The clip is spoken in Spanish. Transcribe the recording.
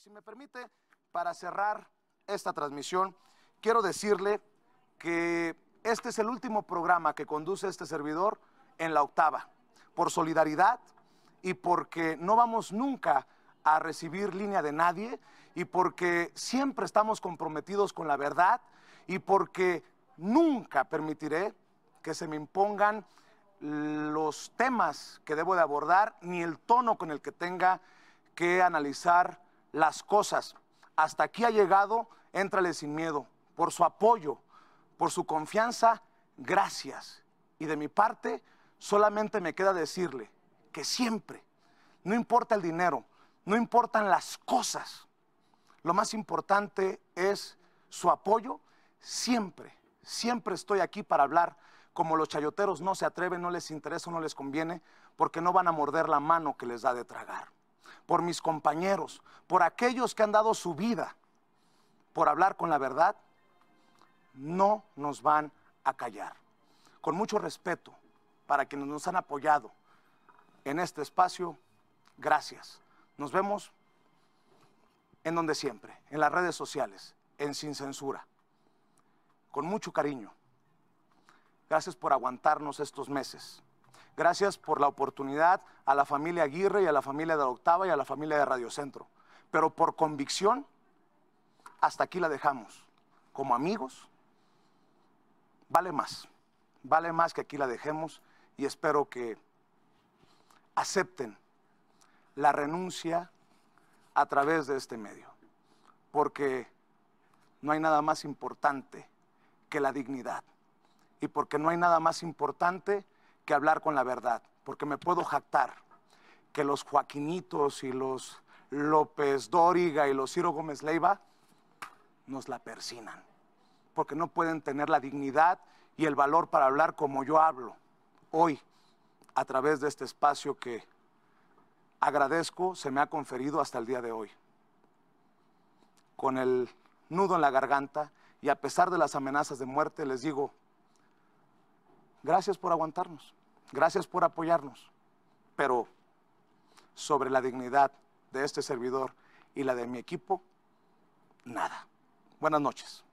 Si, me permite, para cerrar esta transmisión, quiero decirle que este es el último programa que conduce este servidor en la octava, por solidaridad y porque no vamos nunca a recibir línea de nadie y porque siempre estamos comprometidos con la verdad y porque nunca permitiré que se me impongan los temas que debo de abordar ni el tono con el que tenga que analizar las cosas. Hasta aquí ha llegado, éntrale sin miedo. Por su apoyo, por su confianza, gracias. Y de mi parte, solamente me queda decirle que siempre, no importa el dinero, no importan las cosas, lo más importante es su apoyo. Siempre, siempre estoy aquí para hablar como los chayoteros no se atreven, no les interesa, no les conviene, porque no van a morder la mano que les da de tragar. Por mis compañeros, por aquellos que han dado su vida por hablar con la verdad, no nos van a callar. Con mucho respeto para quienes nos han apoyado en este espacio, gracias. Nos vemos en donde siempre, en las redes sociales, en Sin Censura. Con mucho cariño. Gracias por aguantarnos estos meses. Gracias por la oportunidad a la familia Aguirre y a la familia de la Octava y a la familia de Radio Centro. Pero por convicción, hasta aquí la dejamos. Como amigos, vale más. Vale más que aquí la dejemos y espero que acepten la renuncia a través de este medio. Porque no hay nada más importante que la dignidad y porque no hay nada más importante que hablar con la verdad, porque me puedo jactar que los Joaquinitos y los López Dóriga y los Ciro Gómez Leiva nos la persinan, porque no pueden tener la dignidad y el valor para hablar como yo hablo hoy a través de este espacio que agradezco se me ha conferido hasta el día de hoy. Con el nudo en la garganta y a pesar de las amenazas de muerte les digo, Gracias por aguantarnos, gracias por apoyarnos, pero sobre la dignidad de este servidor y la de mi equipo, nada. Buenas noches.